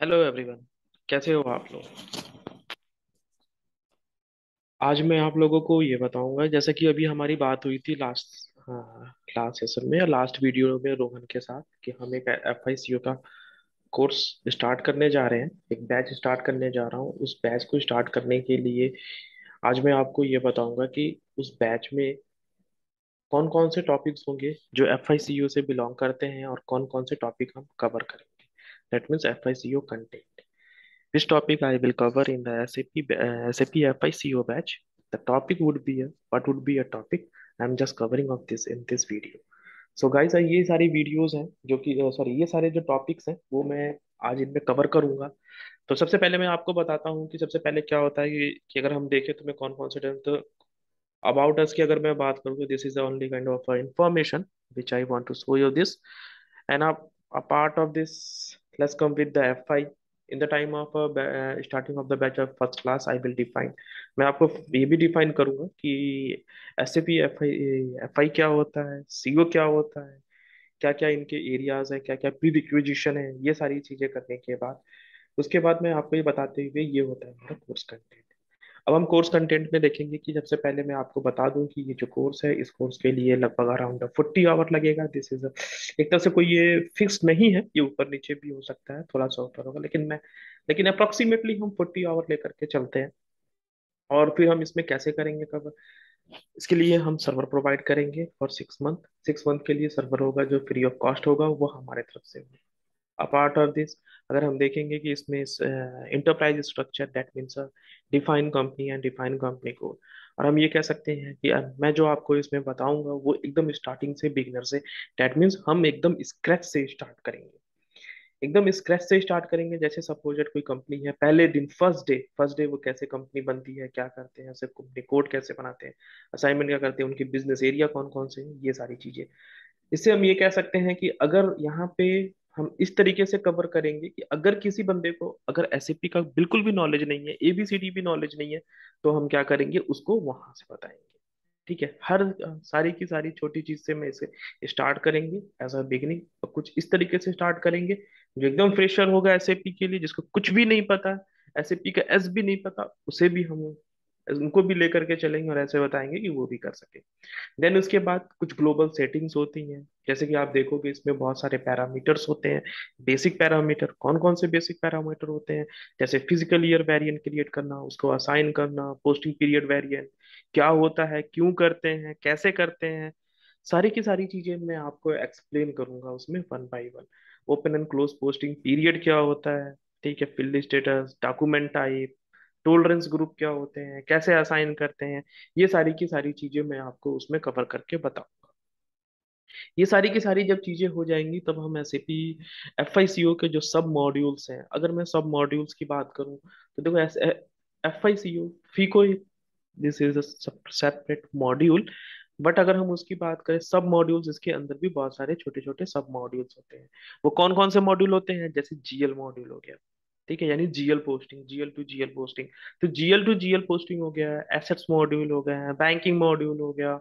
Hello everyone कैसे हो आप लोग आज मैं आप लोगों को ये बताऊंगा जैसे कि अभी हमारी बात हुई थी लास्ट क्लास सेशन में लास्ट वीडियो में रोहन के साथ कि हम एक एफ आई सी का कोर्स स्टार्ट करने जा रहे हैं एक बैच स्टार्ट करने जा रहा हूँ उस बैच को स्टार्ट करने के लिए आज मैं आपको ये बताऊंगा कि उस बैच में कौन कौन से टॉपिक्स होंगे जो एफ आई सी से बिलोंग करते हैं और कौन कौन से टॉपिक हम कवर करेंगे that means FICO content. This topic I will cover in the SAP, uh, SAP FICO batch. The topic would be, a, what would be a topic? I'm just covering of this in this video. so guys, ये सारी videos हैं जो कि sorry ये सारे जो topics हैं वो मैं आज इनमें cover करूँगा. तो सबसे पहले मैं आपको बताता हूँ कि सबसे पहले क्या होता है कि, कि अगर हम देखें तो मैं कौन कौन से तो अबाउट अस की अगर मैं बात करूँ तो this is only kind of information which I want to show you this and a part of this Let's complete the F5. In the time of starting of the batch of first class I will define मैं आपको ये भी define करूंगा कि S A P F I F I क्या होता है सी ओ क्या होता है क्या क्या इनके एरियाज हैं क्या क्या प्री रिक्विजिशन है ये सारी चीज़ें करने के बाद उसके बाद मैं आपको ये बताते हुए ये होता है हमारा कोर्स कंटेंट अब हम कोर्स कंटेंट में देखेंगे कि सबसे पहले मैं आपको बता दूं कि ये जो कोर्स है इस कोर्स के लिए लगभग अराउंड फोर्टी आवर लगेगा दिस इज एक तरह से कोई ये फिक्स नहीं है ये ऊपर नीचे भी हो सकता है थोड़ा सा ऊपर होगा लेकिन मैं लेकिन अप्रोक्सीमेटली हम फोर्टी आवर लेकर के चलते हैं और फिर हम इसमें कैसे करेंगे कब इसके लिए हम सर्वर प्रोवाइड करेंगे for six month six month के लिए सर्वर होगा जो फ्री ऑफ कॉस्ट होगा वो हमारे तरफ से होगा अपार्ट ऑफ दिस अगर हम देखेंगे कि इसमें enterprise structure that means define company and define company को और हम ये कह सकते हैं कि मैं जो आपको इसमें बताऊंगा वो एकदम स्टार्टिंग से बिगनर से डैट मीन्स हम एकदम स्क्रैच से स्टार्ट करेंगे एकदम स्क्रैच से स्टार्ट करेंगे जैसे सपोजेट कोई कंपनी है पहले दिन फर्स्ट डे फर्स्ट डे वो कैसे कंपनी बनती है क्या करते हैं सिर्फ कंपनी कोड कैसे बनाते हैं असाइनमेंट क्या करते हैं उनके बिजनेस एरिया कौन कौन से हैं ये सारी चीजें इससे हम ये कह सकते हैं कि अगर यहाँ पे हम इस तरीके से कवर करेंगे कि अगर किसी बंदे को अगर एस का बिल्कुल भी नॉलेज नहीं है एबीसीडी भी नॉलेज नहीं है तो हम क्या करेंगे उसको वहां से बताएंगे ठीक है हर सारी की सारी छोटी चीज से मैं इसे स्टार्ट करेंगे एज अ बिगिनिंग और कुछ इस तरीके से स्टार्ट करेंगे जो एकदम फ्रेशर होगा एस के लिए जिसको कुछ भी नहीं पता एस का एस भी नहीं पता उसे भी हम उनको भी लेकर के चलेंगे और ऐसे बताएंगे कि वो भी कर सके देन उसके बाद कुछ ग्लोबल सेटिंग्स होती हैं जैसे कि आप देखोगे इसमें बहुत सारे पैरामीटर्स होते हैं बेसिक पैरामीटर कौन कौन से बेसिक पैरामीटर होते हैं जैसे फिजिकल ईयर वेरिएंट क्रिएट करना उसको असाइन करना पोस्टिंग पीरियड वेरिएंट क्या होता है क्यों करते हैं कैसे करते हैं सारी की सारी चीजें मैं आपको एक्सप्लेन करूंगा उसमें one by one open and close posting period क्या होता है ठीक है field status document type tolerance group क्या होते हैं कैसे असाइन करते हैं ये सारी की सारी चीजें मैं आपको उसमें कवर करके बताऊंगा ये सारी की सारी जब चीजें हो जाएंगी तब हम एस एफ आई के जो सब मॉड्यूल्स हैं अगर मैं सब मॉड्यूल्स की बात करूं तो देखो F I C O FICO this is separate module but अगर हम उसकी बात करें सब मॉड्यूल्स इसके अंदर भी बहुत सारे छोटे छोटे सब मॉड्यूल्स होते हैं वो कौन कौन से मॉड्यूल होते हैं जैसे जीएल मॉड्यूल हो गया ठीक है यानी GL posting GL to GL posting तो जीएल टू जीएल पोस्टिंग हो गया एसेट्स मॉड्यूल हो गया बैंकिंग मॉड्यूल हो गया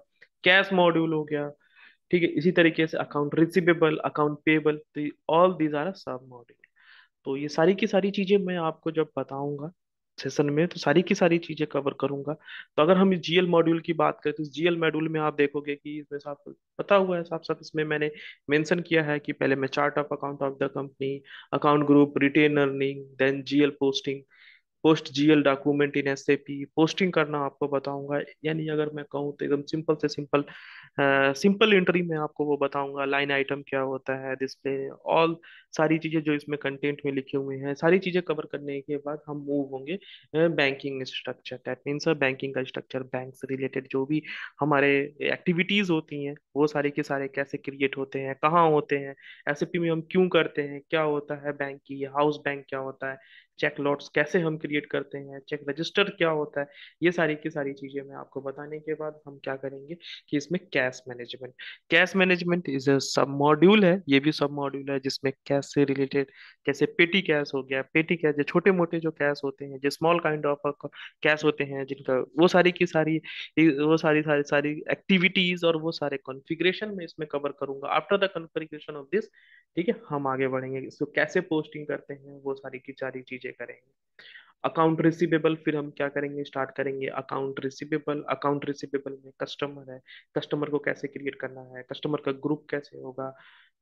कैश मॉड्यूल हो गया ठीक है इसी तरीके से account receivable account payable all these are sub module तो ये सारी की सारी चीजें मैं आपको जब बताऊंगा सेशन में तो सारी की सारी चीजें कवर करूंगा तो अगर हम इस जीएल मॉड्यूल की बात करें तो इस जीएल मॉड्यूल में आप देखोगे कि इसमें साफ पता हुआ है साफ साथ इसमें मैंने मेंशन किया है कि पहले मैं chart of account of the company account group retain earning then GL posting post GL document in S posting करना आपको बताऊंगा यानी अगर मैं कहूँ तो एकदम सिंपल से सिंपल सिंपल एंट्री में आपको वो बताऊंगा लाइन आइटम क्या होता है डिस्प्ले ऑल सारी चीज़ें जो इसमें कंटेंट में लिखे हुए हैं सारी चीज़ें कवर करने के बाद हम मूव होंगे banking structure that means banking का स्ट्रक्चर बैंक से रिलेटेड जो भी हमारे एक्टिविटीज़ होती हैं वो सारे के सारे कैसे क्रिएट होते हैं कहाँ होते हैं एस में हम क्यों करते हैं क्या होता है बैंक की हाउस बैंक क्या होता है चेक लॉट्स कैसे हम क्रिएट करते हैं चेक रजिस्टर क्या होता है ये सारी की सारी चीज़ें मैं आपको बताने के बाद हम क्या करेंगे कि इसमें cash management cash management is a sub module है ये भी सब मॉड्यूल है जिसमें कैश से रिलेटेड जैसे पेटी कैश हो गया पेटी कैश जो छोटे मोटे जो कैश होते हैं जो स्मॉल काइंड ऑफ कैश होते हैं जिनका वो सारी की सारी वो सारी सारी सारी एक्टिविटीज और वो सारे कॉन्फ़िगरेशन में इसमें कवर करूंगा after the configuration of this ठीक है हम आगे बढ़ेंगे इसको कैसे पोस्टिंग करते हैं वो सारी की सारी चीजें नीचे करेंगे अकाउंट रिसीवेबल फिर हम क्या करेंगे स्टार्ट करेंगे अकाउंट रिसीवेबल अकाउंट रिसीवेबल में कस्टमर है कस्टमर को कैसे क्रिएट करना है कस्टमर का ग्रुप कैसे होगा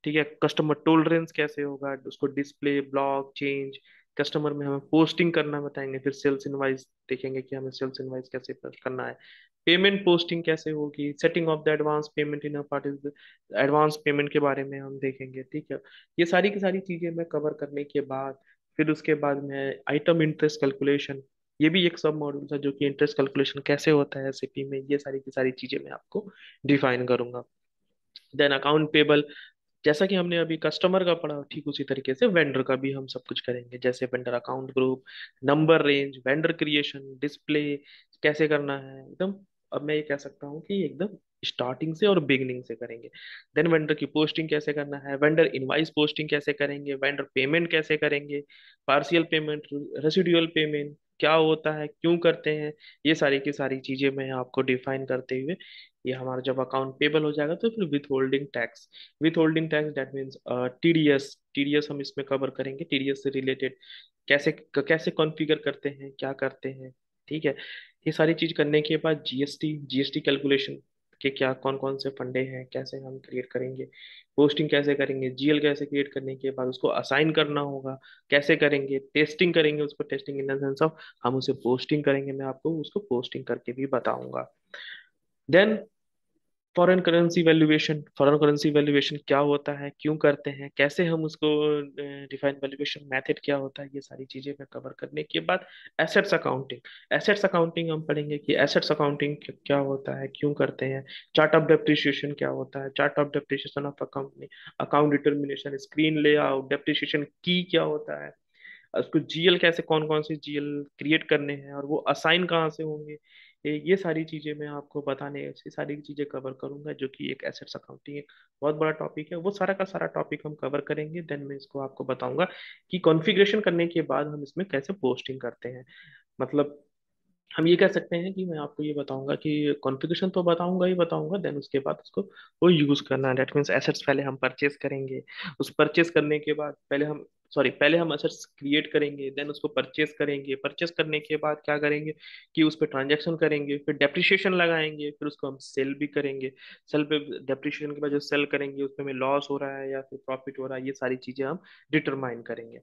ठीक है कस्टमर टोलरेंस कैसे होगा उसको डिस्प्ले ब्लॉक चेंज कस्टमर में हमें पोस्टिंग करना बताएंगे फिर सेल्स इनवाइस देखेंगे कि हमें सेल्स इनवाइस कैसे करना है पेमेंट पोस्टिंग कैसे होगी setting of the advance payment in part is advance payment के बारे में हम देखेंगे ठीक है ये सारी की सारी चीजें मैं कवर करने के बाद फिर उसके बाद में आइटम इंटरेस्ट कैलकुलेशन ये भी एक सब मॉड्यूल था जो कि इंटरेस्ट कैलकुलेशन कैसे होता है एसएपी में ये सारी की सारी चीजें मैं आपको डिफाइन करूंगा देन अकाउंट पेबल जैसा कि हमने अभी कस्टमर का पढ़ा ठीक उसी तरीके से वेंडर का भी हम सब कुछ करेंगे जैसे vendor account group number range vendor creation display कैसे करना है एकदम अब मैं ये कह सकता हूँ कि एकदम स्टार्टिंग से और बिगनिंग से करेंगे देन वेंडर की पोस्टिंग कैसे करना है वेंडर इनवाइस पोस्टिंग कैसे करेंगे वेंडर पेमेंट कैसे करेंगे पार्सियल पेमेंट रेसिड्यूअल पेमेंट क्या होता है क्यों करते हैं ये सारी की सारी चीज़ें मैं आपको डिफाइन करते हुए ये हमारा जब अकाउंट पेबल हो जाएगा तो फिर withholding tax withholding tax that means T D S T D S हम इसमें कवर करेंगे टी डी एस से रिलेटेड कैसे कैसे कॉन्फिगर करते हैं क्या करते हैं ठीक है ये सारी चीज करने के बाद जीएसटी जीएसटी कैलकुलेशन के क्या कौन कौन से फंडे हैं कैसे हम क्रिएट करेंगे पोस्टिंग कैसे करेंगे जीएल कैसे क्रिएट करने के बाद उसको असाइन करना होगा कैसे करेंगे टेस्टिंग करेंगे उसको testing in the sense of हम उसे पोस्टिंग करेंगे मैं आपको उसको पोस्टिंग करके भी बताऊंगा then foreign currency valuation foreign currency valuation क्या होता है क्यों करते हैं कैसे हम उसको डिफाइन वैल्यूएशन मेथड क्या होता है ये सारी चीज़ें मैं कवर करने के बाद एसेट्स अकाउंटिंग एसेट्स अकाउंटिंग हम पढ़ेंगे कि एसेट्स अकाउंटिंग क्या होता है क्यों करते हैं चार्ट ऑफ डेप्रिशिएशन क्या होता है chart of depreciation of account account determination screen layout depreciation की क्या होता है उसको जीएल कैसे कौन कौन से जीएल क्रिएट करने हैं और वो असाइन कहाँ से होंगे ये सारी चीज़ें मैं आपको बताने से सारी चीज़ें कवर करूंगा जो कि एक एसेट्स अकाउंटिंग एक बहुत बड़ा टॉपिक है वो सारा का सारा टॉपिक हम कवर करेंगे देन मैं इसको आपको बताऊंगा कि कॉन्फ़िगरेशन करने के बाद हम इसमें कैसे पोस्टिंग करते हैं मतलब हम ये कह सकते हैं कि मैं आपको ये बताऊंगा कि कॉन्फ़िगरेशन तो बताऊंगा ही बताऊंगा देन उसके बाद उसको वो यूज़ करना डेट मीन्स एसेट्स पहले हम परचेस करेंगे उस परचेस करने के बाद पहले हम सॉरी पहले हम असेट्स क्रिएट करेंगे देन उसको परचेस करेंगे परचेस करने के बाद क्या करेंगे कि उस पर ट्रांजेक्शन करेंगे फिर डेप्रिशिएशन लगाएंगे फिर उसको हम सेल भी करेंगे सेल पे डेप्रिशिएशन के बाद जो सेल करेंगे उसमें हमें लॉस हो रहा है या फिर प्रॉफिट हो रहा है ये सारी चीज़ें हम डिटरमाइन करेंगे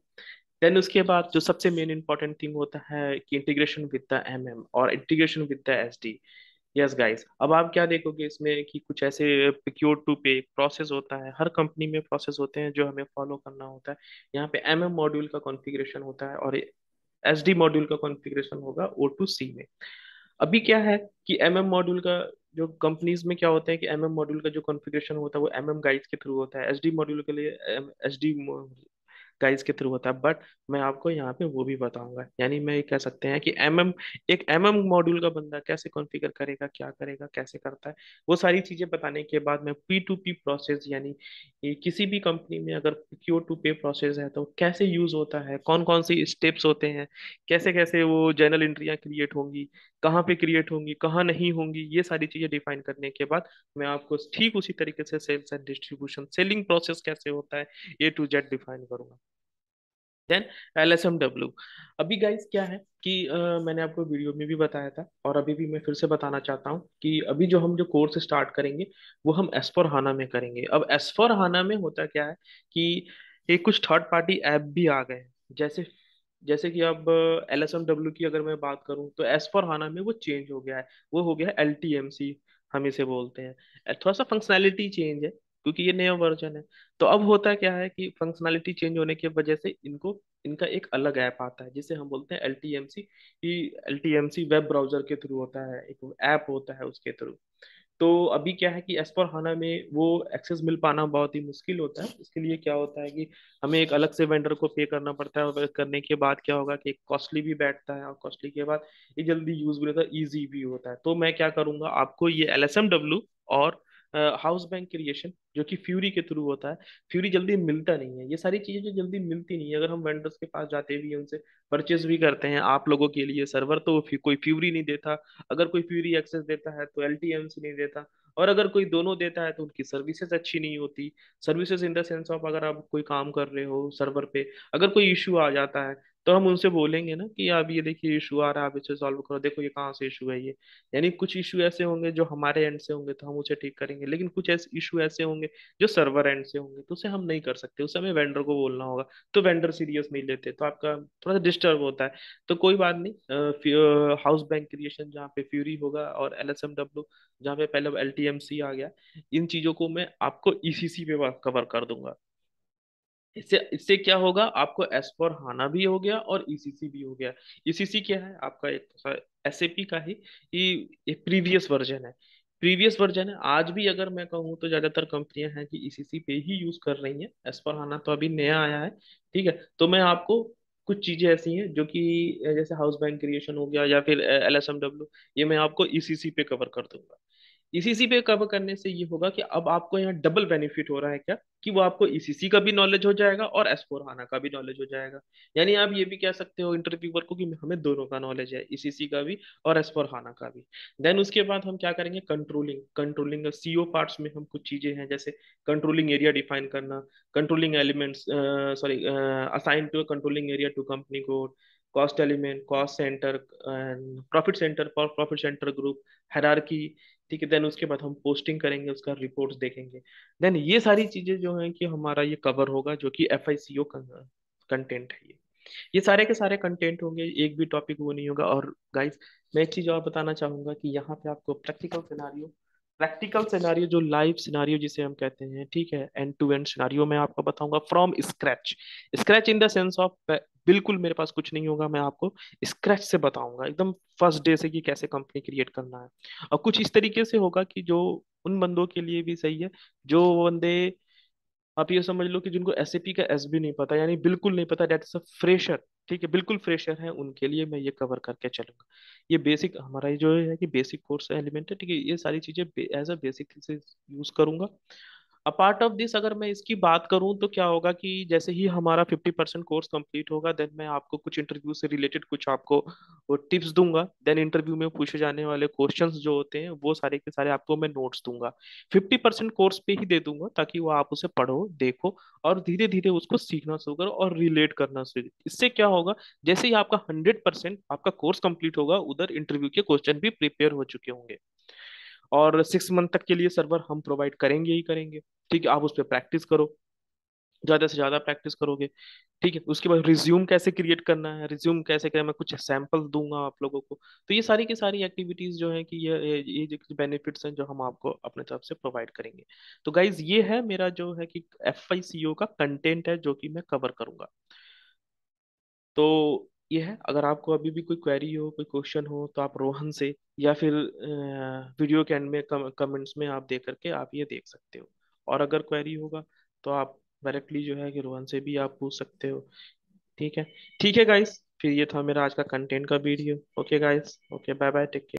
देन उसके बाद जो सबसे मेन इंपॉर्टेंट थिंग होता है कि इंटीग्रेशन विद द एम और integration with the S D yes guys अब आप क्या देखोगे इसमें कि कुछ ऐसे प्रिक्योर टू पे प्रोसेस होता है हर कंपनी में प्रोसेस होते हैं जो हमें फॉलो करना होता है यहाँ पे एम एम मॉड्यूल का कॉन्फ़िगरेशन होता है और एस डी मॉड्यूल का कॉन्फ़िगरेशन होगा ओ टू सी में अभी क्या है कि एम एम मॉड्यूल का जो कंपनीज में क्या होता है कि एम एम मॉड्यूल का जो कॉन्फ़िगरेशन होता है वो एम एम गाइड्स के थ्रू होता है एस डी मॉड्यूल के लिए एस डी गाइस के थ्रू होता है बट मैं आपको यहाँ पे वो भी बताऊंगा यानी मैं कह सकते हैं कि एम MM, एक एम MM मॉड्यूल का बंदा कैसे कॉन्फ़िगर करेगा क्या करेगा कैसे करता है वो सारी चीज़ें बताने के बाद मैं पी टू पी प्रोसेस यानी किसी भी कंपनी में अगर क्यू टू पे प्रोसेस है तो कैसे यूज़ होता है कौन कौन सी स्टेप्स होते हैं कैसे कैसे वो जर्नल इंट्रिया क्रिएट होंगी कहाँ पे क्रिएट होंगी कहाँ नहीं होंगी ये सारी चीजें डिफाइन करने के बाद मैं आपको ठीक उसी तरीके से sales and distribution selling process कैसे होता है ए टू जेड डिफाइन करूंगा then L S M W अभी गाइज क्या है कि आ, मैंने आपको वीडियो में भी बताया था और अभी भी मैं फिर से बताना चाहता हूँ कि अभी जो हम जो कोर्स स्टार्ट करेंगे वो हम एसफोर हाना में करेंगे अब एसफोर हाना में होता क्या है कि ये कुछ थर्ड पार्टी ऐप भी आ गए जैसे जैसे कि अब एल एस एम डब्ल्यू की अगर मैं बात करूँ तो एस फॉर हाना में वो चेंज हो गया है वो हो गया है एल टी एम सी हम इसे बोलते हैं थोड़ा सा फंक्शनैलिटी चेंज है क्योंकि ये नया वर्जन है तो अब होता क्या है कि फंक्शनैलिटी चेंज होने की वजह से इनको इनका एक अलग ऐप आता है जिसे हम बोलते हैं L T M C L T M C web browser के थ्रू होता है एक ऐप होता है उसके थ्रू तो अभी क्या है कि एस पर हाना में वो एक्सेस मिल पाना बहुत ही मुश्किल होता है इसके लिए क्या होता है कि हमें एक अलग से वेंडर को पे करना पड़ता है और करने के बाद क्या होगा कि कॉस्टली भी बैठता है और कॉस्टली के बाद ये जल्दी यूज भी होता है ईजी भी होता है तो मैं क्या करूँगा आपको ये एल और हाउस बैंक क्रिएशन जो कि फ्यूरी के थ्रू होता है फ्यूरी जल्दी मिलता नहीं है ये सारी चीजें जो जल्दी मिलती नहीं है अगर हम वेंडर्स के पास जाते भी हैं उनसे परचेज भी करते हैं आप लोगों के लिए सर्वर तो कोई फ्यूरी नहीं देता अगर कोई फ्यूरी एक्सेस देता है तो एल नहीं देता और अगर कोई दोनों देता है तो उनकी सर्विसेज अच्छी नहीं होती services in the sense of अगर आप कोई काम कर रहे हो सर्वर पे अगर कोई इशू आ जाता है तो हम उनसे बोलेंगे ना कि आप ये देखिए इशू आ रहा है आप इसे सॉल्व करो देखो ये कहाँ से इशू है ये यानी कुछ इशू ऐसे होंगे जो हमारे एंड से होंगे तो हम उसे ठीक करेंगे लेकिन कुछ ऐसे इशू ऐसे होंगे जो सर्वर एंड से होंगे तो उसे हम नहीं कर सकते उसे हमें वेंडर को बोलना होगा तो वेंडर सीरियस नहीं लेते तो आपका थोड़ा सा डिस्टर्ब होता है तो कोई बात नहीं हाउस बैंक क्रिएशन जहाँ पे फ्यूरी होगा और एल एस एम डब्ल्यू जहाँ पे पहले एल टी एम सी आ गया इन चीजों को मैं आपको ई सी सी पे कवर कर दूंगा इससे इससे क्या होगा आपको एस फॉर हाना भी हो गया और ईसीसी e भी हो गया ईसीसी e क्या है आपका एक एस का ही ये प्रीवियस वर्जन है प्रीवियस वर्जन है आज भी अगर मैं कहूँ तो ज्यादातर कंपनियां हैं कि ईसीसी e पे ही यूज कर रही हैं एस फॉर हाना तो अभी नया आया है ठीक है तो मैं आपको कुछ चीजें ऐसी हैं जो कि जैसे हाउस बैंक क्रिएशन हो गया या फिर एल एस ये मैं आपको ईसीसी पे कवर कर दूंगा ईसीसी e पे कवर करने से ये होगा कि अब आपको यहाँ डबल बेनिफिट हो रहा है क्या कि वो आपको ईसीसी e का भी नॉलेज हो जाएगा और एस फोर हाना का भी नॉलेज हो जाएगा यानी आप ये भी कह सकते हो इंटरव्यूअर को कि हमें दोनों का नॉलेज है ईसीसी e का भी और एस फोर हाना का भी देन उसके बाद हम क्या करेंगे कंट्रोलिंग कंट्रोलिंग सीओ पार्ट्स में हम कुछ चीजें हैं जैसे कंट्रोलिंग एरिया डिफाइन करना controlling elements sorry assign to controlling area to company code cost element cost center and profit center पर profit center group hierarchy ठीक है देन उसके बाद हम पोस्टिंग करेंगे उसका रिपोर्ट्स देखेंगे देन ये सारी चीजें जो है कि हमारा ये कवर होगा जो कि F I C O content है ये ये सारे के सारे कंटेंट होंगे एक भी टॉपिक वो नहीं होगा और गाइस मैं एक चीज और बताना चाहूंगा कि यहाँ पे आपको प्रैक्टिकल सिनारियो प्रैक्टिकल सिनारियो जो लाइव सिनारियो जिसे हम कहते हैं ठीक है एंड टू एंड सिनारियो मैं आपको बताऊंगा from scratch scratch in the sense of बिल्कुल मेरे पास कुछ नहीं होगा मैं आपको स्क्रैच से बताऊंगा एकदम फर्स्ट डे से कि कैसे कंपनी क्रिएट करना है और कुछ इस तरीके से होगा कि जो उन बंदों के लिए भी सही है जो बंदे आप ये समझ लो कि जिनको एस का एस भी नहीं पता यानी बिल्कुल नहीं पता डेट इज अ फ्रेशर ठीक है बिल्कुल फ्रेशर है उनके लिए मैं ये कवर करके चलूंगा ये बेसिक हमारा ये जो है कि बेसिक कोर्स एलिमेंट है ठीक है ये सारी चीजें एज अ बेसिक से यूज करूंगा अपार्ट ऑफ दिस अगर मैं इसकी बात करूं तो क्या होगा कि जैसे ही हमारा फिफ्टी परसेंट कोर्स कंप्लीट होगा देन मैं आपको कुछ इंटरव्यू से रिलेटेड कुछ आपको वो टिप्स दूंगा देन इंटरव्यू में पूछे जाने वाले क्वेश्चन जो होते हैं वो सारे के सारे आपको मैं नोट्स दूंगा फिफ्टी परसेंट कोर्स पे ही दे दूंगा ताकि वो आप उसे पढ़ो देखो और धीरे धीरे उसको सीखना शुरू करो और रिलेट करना शुरू इससे क्या होगा जैसे ही आपका हंड्रेड परसेंट आपका कोर्स कंप्लीट होगा उधर इंटरव्यू के क्वेश्चन भी प्रिपेयर हो चुके होंगे और सिक्स मंथ तक के लिए सर्वर हम प्रोवाइड करेंगे ही करेंगे ठीक है आप उस पर प्रैक्टिस करो ज़्यादा से ज़्यादा प्रैक्टिस करोगे ठीक है उसके बाद रिज्यूम कैसे क्रिएट करना है रिज्यूम कैसे करें मैं कुछ सैम्पल दूंगा आप लोगों को तो ये सारी की सारी एक्टिविटीज़ जो है कि ये ये जो बेनिफिट्स हैं जो हम आपको अपने तरफ से प्रोवाइड करेंगे तो गाइज ये है मेरा जो है कि एफ का कंटेंट है जो कि मैं कवर करूँगा तो ये है अगर आपको अभी भी कोई क्वेरी हो कोई क्वेश्चन हो तो आप रोहन से या फिर वीडियो के एंड में कमेंट्स में आप देख करके आप ये देख सकते हो और अगर क्वेरी होगा तो आप डायरेक्टली जो है कि रोहन से भी आप पूछ सकते हो ठीक है ठीक है गाइस फिर ये था मेरा आज का कंटेंट का video okay guys okay bye bye take care